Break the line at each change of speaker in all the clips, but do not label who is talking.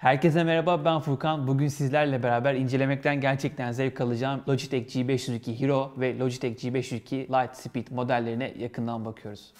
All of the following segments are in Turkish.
Herkese merhaba ben Furkan. Bugün sizlerle beraber incelemekten gerçekten zevk alacağım Logitech G502 Hero ve Logitech G502 Light Speed modellerine yakından bakıyoruz.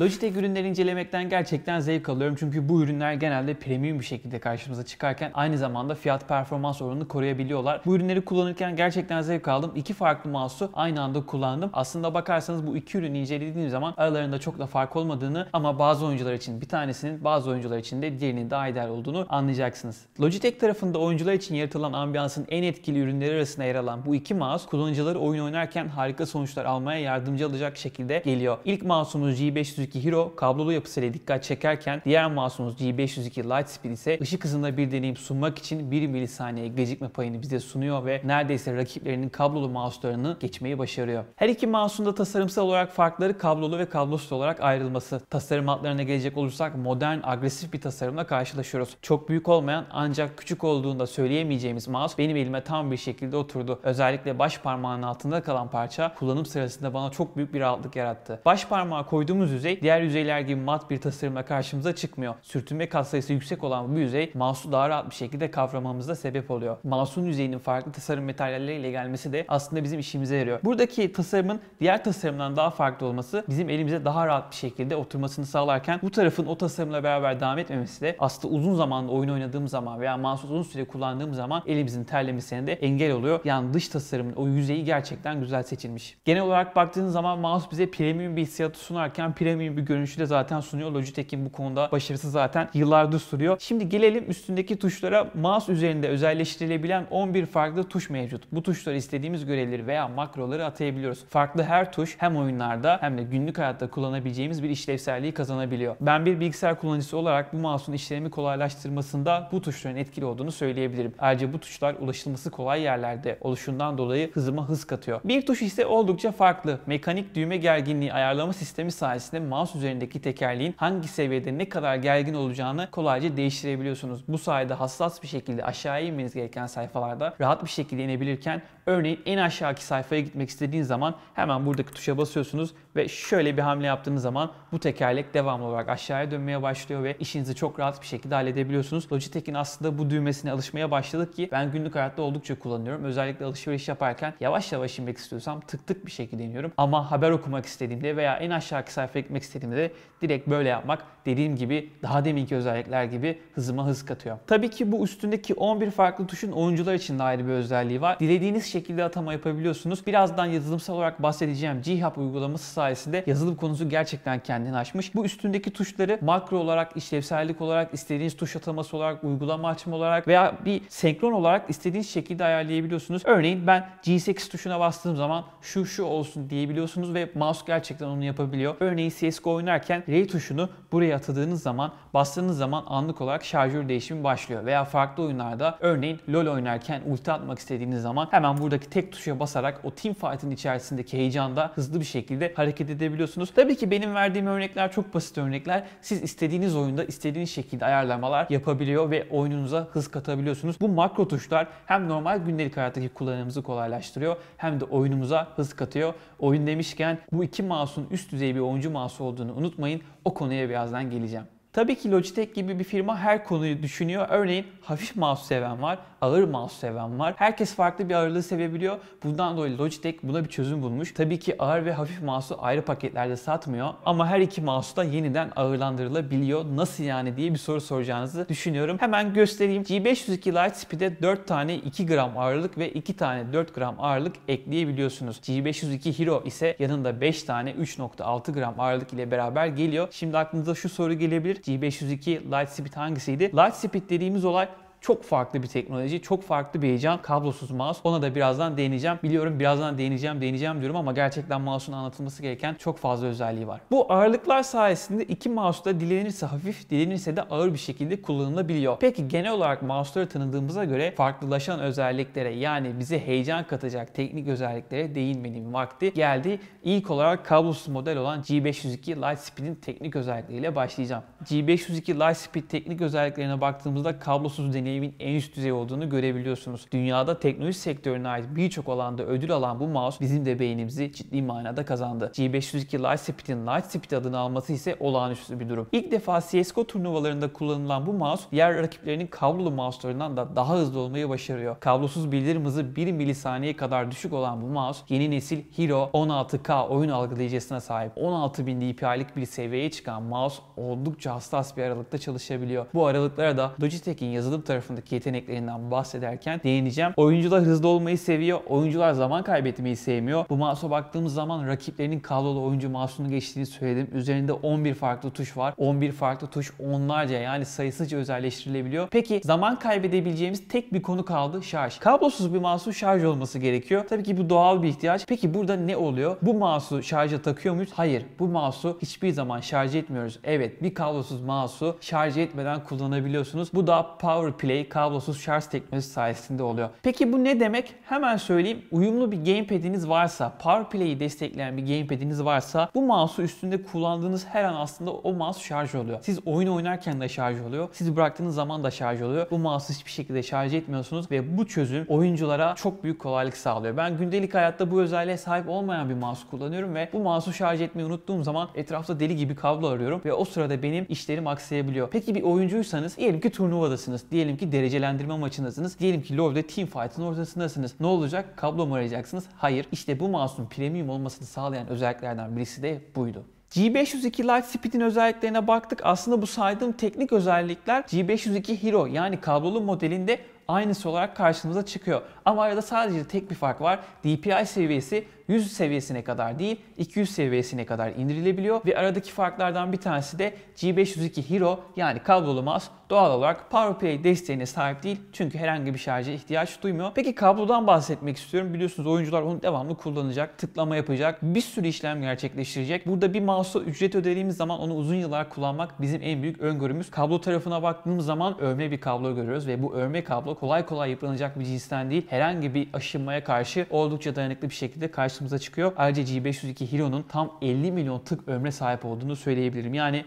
Logitech ürünleri incelemekten gerçekten zevk alıyorum çünkü bu ürünler genelde premium bir şekilde karşımıza çıkarken aynı zamanda fiyat performans oranını koruyabiliyorlar. Bu ürünleri kullanırken gerçekten zevk aldım. İki farklı mouse'u aynı anda kullandım. Aslında bakarsanız bu iki ürünü incelediğim zaman aralarında çok da fark olmadığını ama bazı oyuncular için bir tanesinin bazı oyuncular için de diğerinin daha ideal olduğunu anlayacaksınız. Logitech tarafında oyuncular için yaratılan ambiyansın en etkili ürünleri arasında yer alan bu iki mouse kullanıcıları oyun oynarken harika sonuçlar almaya yardımcı olacak şekilde geliyor. İlk mouse'umuz G500 G502 Hero kablolu yapısıyla dikkat çekerken diğer masumuz G502 Lightspeed ise ışık hızında bir deneyim sunmak için 1 milisaniye gecikme payını bize sunuyor ve neredeyse rakiplerinin kablolu mouse'larını geçmeyi başarıyor. Her iki mouse'un da tasarımsal olarak farkları kablolu ve kablosuz olarak ayrılması. Tasarım hatlarına gelecek olursak modern, agresif bir tasarımla karşılaşıyoruz. Çok büyük olmayan ancak küçük olduğunda söyleyemeyeceğimiz mouse benim elime tam bir şekilde oturdu. Özellikle baş parmağın altında kalan parça kullanım sırasında bana çok büyük bir rahatlık yarattı. Baş parmağı koyduğumuz yüzey yüzey diğer yüzeyler gibi mat bir tasarımla karşımıza çıkmıyor. Sürtünme katsayısı yüksek olan bu yüzey mouse'u daha rahat bir şekilde kavramamıza sebep oluyor. Mouse'un yüzeyinin farklı tasarım materyalleriyle gelmesi de aslında bizim işimize yarıyor. Buradaki tasarımın diğer tasarımdan daha farklı olması bizim elimize daha rahat bir şekilde oturmasını sağlarken bu tarafın o tasarımla beraber devam etmemesi de aslında uzun zamanda oyun oynadığım zaman veya mouse'u uzun süre kullandığım zaman elimizin terlemesine de engel oluyor. Yani dış tasarımın o yüzeyi gerçekten güzel seçilmiş. Genel olarak baktığın zaman mouse bize premium bir hissiyatı sunarken premium samimi bir görünüşü de zaten sunuyor. Logitech'in bu konuda başarısı zaten yıllardır sürüyor. Şimdi gelelim üstündeki tuşlara mouse üzerinde özelleştirilebilen 11 farklı tuş mevcut. Bu tuşları istediğimiz görevleri veya makroları atayabiliyoruz. Farklı her tuş hem oyunlarda hem de günlük hayatta kullanabileceğimiz bir işlevselliği kazanabiliyor. Ben bir bilgisayar kullanıcısı olarak bu mouse'un işlemi kolaylaştırmasında bu tuşların etkili olduğunu söyleyebilirim. Ayrıca bu tuşlar ulaşılması kolay yerlerde oluşundan dolayı hızıma hız katıyor. Bir tuş ise oldukça farklı. Mekanik düğme gerginliği ayarlama sistemi sayesinde mouse üzerindeki tekerleğin hangi seviyede ne kadar gergin olacağını kolayca değiştirebiliyorsunuz. Bu sayede hassas bir şekilde aşağıya inmeniz gereken sayfalarda rahat bir şekilde inebilirken örneğin en aşağıki sayfaya gitmek istediğiniz zaman hemen buradaki tuşa basıyorsunuz ve şöyle bir hamle yaptığınız zaman bu tekerlek devamlı olarak aşağıya dönmeye başlıyor ve işinizi çok rahat bir şekilde halledebiliyorsunuz. Logitech'in aslında bu düğmesine alışmaya başladık ki ben günlük hayatta oldukça kullanıyorum. Özellikle alışveriş yaparken yavaş yavaş inmek istiyorsam tık tık bir şekilde iniyorum. Ama haber okumak istediğimde veya en aşağıki sayfaya gitmek istediğimde de direkt böyle yapmak dediğim gibi daha deminki özellikler gibi hızıma hız katıyor. Tabii ki bu üstündeki 11 farklı tuşun oyuncular için de ayrı bir özelliği var. Dilediğiniz şekilde atama yapabiliyorsunuz. Birazdan yazılımsal olarak bahsedeceğim G Hub uygulaması sayesinde yazılım konusu gerçekten kendini aşmış. Bu üstündeki tuşları makro olarak, işlevsellik olarak, istediğiniz tuş ataması olarak, uygulama açma olarak veya bir senkron olarak istediğiniz şekilde ayarlayabiliyorsunuz. Örneğin ben G8 tuşuna bastığım zaman şu şu olsun diyebiliyorsunuz ve mouse gerçekten onu yapabiliyor. Örneğin CS CSGO oynarken rey tuşunu buraya atadığınız zaman bastığınız zaman anlık olarak şarjör değişimi başlıyor. Veya farklı oyunlarda örneğin LoL oynarken ulti atmak istediğiniz zaman hemen buradaki tek tuşa basarak o team fight'ın içerisindeki heyecanda hızlı bir şekilde hareket edebiliyorsunuz. Tabii ki benim verdiğim örnekler çok basit örnekler. Siz istediğiniz oyunda istediğiniz şekilde ayarlamalar yapabiliyor ve oyununuza hız katabiliyorsunuz. Bu makro tuşlar hem normal gündelik hayattaki kullanımımızı kolaylaştırıyor hem de oyunumuza hız katıyor oyun demişken bu iki mouse'un üst düzey bir oyuncu mouse olduğunu unutmayın. O konuya birazdan geleceğim. Tabii ki Logitech gibi bir firma her konuyu düşünüyor. Örneğin hafif mouse seven var, ağır mouse seven var. Herkes farklı bir ağırlığı sevebiliyor. Bundan dolayı Logitech buna bir çözüm bulmuş. Tabii ki ağır ve hafif mouse'u ayrı paketlerde satmıyor ama her iki mouse da yeniden ağırlandırılabiliyor. Nasıl yani diye bir soru soracağınızı düşünüyorum. Hemen göstereyim. G502 Lightspeed'e 4 tane 2 gram ağırlık ve 2 tane 4 gram ağırlık ekleyebiliyorsunuz. G502 Hero ise yanında 5 tane 3.6 gram ağırlık ile beraber geliyor. Şimdi aklınıza şu soru gelebilir. G502 Lightspeed hangisiydi? Lightspeed dediğimiz olay çok farklı bir teknoloji, çok farklı bir heyecan. Kablosuz mouse. Ona da birazdan değineceğim. Biliyorum birazdan değineceğim, değineceğim diyorum ama gerçekten mouse'un anlatılması gereken çok fazla özelliği var. Bu ağırlıklar sayesinde iki mouse da dilenirse hafif, dilenirse de ağır bir şekilde kullanılabiliyor. Peki genel olarak mouse'ları tanıdığımıza göre farklılaşan özelliklere yani bize heyecan katacak teknik özelliklere değinmenin vakti geldi. İlk olarak kablosuz model olan G502 Lightspeed'in teknik özellikleriyle başlayacağım. G502 Lightspeed teknik özelliklerine baktığımızda kablosuz deneyim seviyenin en üst düzey olduğunu görebiliyorsunuz. Dünyada teknoloji sektörüne ait birçok alanda ödül alan bu mouse bizim de beynimizi ciddi manada kazandı. G502 Lightspeed'in Lightspeed adını alması ise olağanüstü bir durum. İlk defa CSGO turnuvalarında kullanılan bu mouse diğer rakiplerinin kablolu mouse'larından da daha hızlı olmayı başarıyor. Kablosuz bildirim hızı 1 milisaniye kadar düşük olan bu mouse yeni nesil Hero 16K oyun algılayıcısına sahip. 16.000 DPI'lik bir seviyeye çıkan mouse oldukça hassas bir aralıkta çalışabiliyor. Bu aralıklara da Logitech'in yazılım tarafı tarafındaki yeteneklerinden bahsederken değineceğim. Oyuncular hızlı olmayı seviyor. Oyuncular zaman kaybetmeyi sevmiyor. Bu mouse'a baktığımız zaman rakiplerinin kablolu oyuncu mouse'unu geçtiğini söyledim. Üzerinde 11 farklı tuş var. 11 farklı tuş onlarca yani sayısızca özelleştirilebiliyor. Peki zaman kaybedebileceğimiz tek bir konu kaldı. Şarj. Kablosuz bir mouse'un şarj olması gerekiyor. Tabii ki bu doğal bir ihtiyaç. Peki burada ne oluyor? Bu masu şarja takıyor muyuz? Hayır. Bu masu hiçbir zaman şarj etmiyoruz. Evet bir kablosuz masu şarj etmeden kullanabiliyorsunuz. Bu da power play delay kablosuz şarj teknolojisi sayesinde oluyor. Peki bu ne demek? Hemen söyleyeyim. Uyumlu bir gamepad'iniz varsa, PowerPlay'i destekleyen bir gamepad'iniz varsa bu mouse'u üstünde kullandığınız her an aslında o mouse şarj oluyor. Siz oyun oynarken de şarj oluyor. Siz bıraktığınız zaman da şarj oluyor. Bu mouse'u hiçbir şekilde şarj etmiyorsunuz ve bu çözüm oyunculara çok büyük kolaylık sağlıyor. Ben gündelik hayatta bu özelliğe sahip olmayan bir mouse kullanıyorum ve bu mouse'u şarj etmeyi unuttuğum zaman etrafta deli gibi kablo arıyorum ve o sırada benim işlerim aksayabiliyor. Peki bir oyuncuysanız diyelim ki turnuvadasınız. Diyelim diyelim ki derecelendirme maçındasınız. Diyelim ki LoL'de team fight'ın ortasındasınız. Ne olacak? Kablo mu arayacaksınız? Hayır. İşte bu mouse'un premium olmasını sağlayan özelliklerden birisi de buydu. G502 Lightspeed'in özelliklerine baktık. Aslında bu saydığım teknik özellikler G502 Hero yani kablolu modelinde aynısı olarak karşımıza çıkıyor. Ama arada sadece tek bir fark var. DPI seviyesi 100 seviyesine kadar değil 200 seviyesine kadar indirilebiliyor ve aradaki farklardan bir tanesi de G502 Hero yani kablolu mouse doğal olarak PowerPlay desteğine sahip değil. Çünkü herhangi bir şarja ihtiyaç duymuyor. Peki kablodan bahsetmek istiyorum. Biliyorsunuz oyuncular onu devamlı kullanacak, tıklama yapacak, bir sürü işlem gerçekleştirecek. Burada bir mouse'a ücret ödediğimiz zaman onu uzun yıllar kullanmak bizim en büyük öngörümüz. Kablo tarafına baktığımız zaman örme bir kablo görüyoruz ve bu örme kablo kolay kolay yıpranacak bir cinsten değil. Herhangi bir aşınmaya karşı oldukça dayanıklı bir şekilde karşımıza çıkıyor. Ayrıca G502 Hero'nun tam 50 milyon tık ömre sahip olduğunu söyleyebilirim. Yani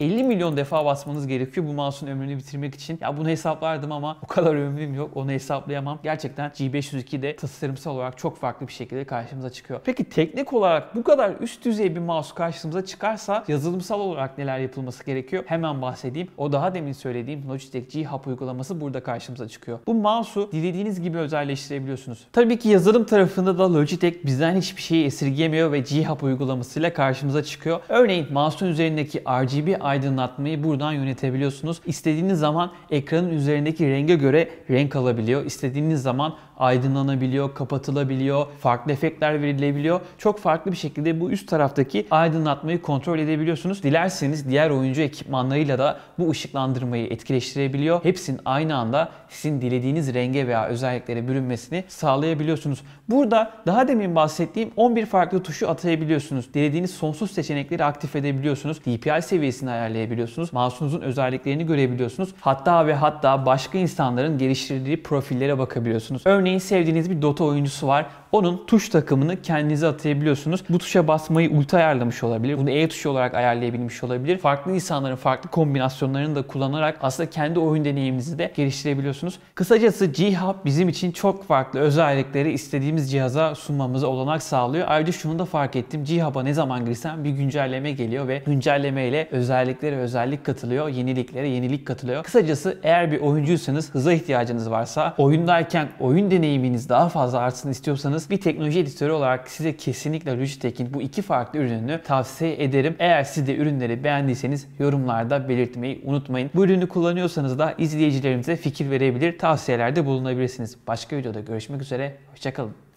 50 milyon defa basmanız gerekiyor bu mouse'un ömrünü bitirmek için. Ya bunu hesaplardım ama o kadar ömrüm yok. Onu hesaplayamam. Gerçekten G502 de tasarımsal olarak çok farklı bir şekilde karşımıza çıkıyor. Peki teknik olarak bu kadar üst düzey bir mouse karşımıza çıkarsa yazılımsal olarak neler yapılması gerekiyor? Hemen bahsedeyim. O daha demin söylediğim Logitech G Hub uygulaması burada karşımıza çıkıyor. Bu mouse'u dilediğiniz gibi özelleştirebiliyorsunuz. Tabii ki yazılım tarafında da Logitech bizden hiçbir şeyi esirgeyemiyor ve G Hub uygulamasıyla karşımıza çıkıyor. Örneğin mouse'un üzerindeki RGB aydınlatmayı buradan yönetebiliyorsunuz. İstediğiniz zaman ekranın üzerindeki renge göre renk alabiliyor. İstediğiniz zaman aydınlanabiliyor, kapatılabiliyor, farklı efektler verilebiliyor. Çok farklı bir şekilde bu üst taraftaki aydınlatmayı kontrol edebiliyorsunuz. Dilerseniz diğer oyuncu ekipmanlarıyla da bu ışıklandırmayı etkileştirebiliyor. Hepsinin aynı anda sizin dilediğiniz renge veya özelliklere bürünmesini sağlayabiliyorsunuz. Burada daha demin bahsettiğim 11 farklı tuşu atayabiliyorsunuz. Dilediğiniz sonsuz seçenekleri aktif edebiliyorsunuz. DPI seviyesini ayarlayabiliyorsunuz. Mouse'unuzun özelliklerini görebiliyorsunuz. Hatta ve hatta başka insanların geliştirdiği profillere bakabiliyorsunuz. Örneğin sevdiğiniz bir Dota oyuncusu var onun tuş takımını kendinize atayabiliyorsunuz. Bu tuşa basmayı ulti ayarlamış olabilir. Bunu E tuşu olarak ayarlayabilmiş olabilir. Farklı insanların farklı kombinasyonlarını da kullanarak aslında kendi oyun deneyiminizi de geliştirebiliyorsunuz. Kısacası G-Hub bizim için çok farklı özellikleri istediğimiz cihaza sunmamıza olanak sağlıyor. Ayrıca şunu da fark ettim. G-Hub'a ne zaman girsem bir güncelleme geliyor ve güncelleme ile özelliklere özellik katılıyor. Yeniliklere yenilik katılıyor. Kısacası eğer bir oyuncuysanız hıza ihtiyacınız varsa, oyundayken oyun deneyiminiz daha fazla artsın istiyorsanız istiyorsanız bir teknoloji editörü olarak size kesinlikle Logitech'in bu iki farklı ürününü tavsiye ederim. Eğer siz de ürünleri beğendiyseniz yorumlarda belirtmeyi unutmayın. Bu ürünü kullanıyorsanız da izleyicilerimize fikir verebilir, tavsiyelerde bulunabilirsiniz. Başka videoda görüşmek üzere, hoşçakalın.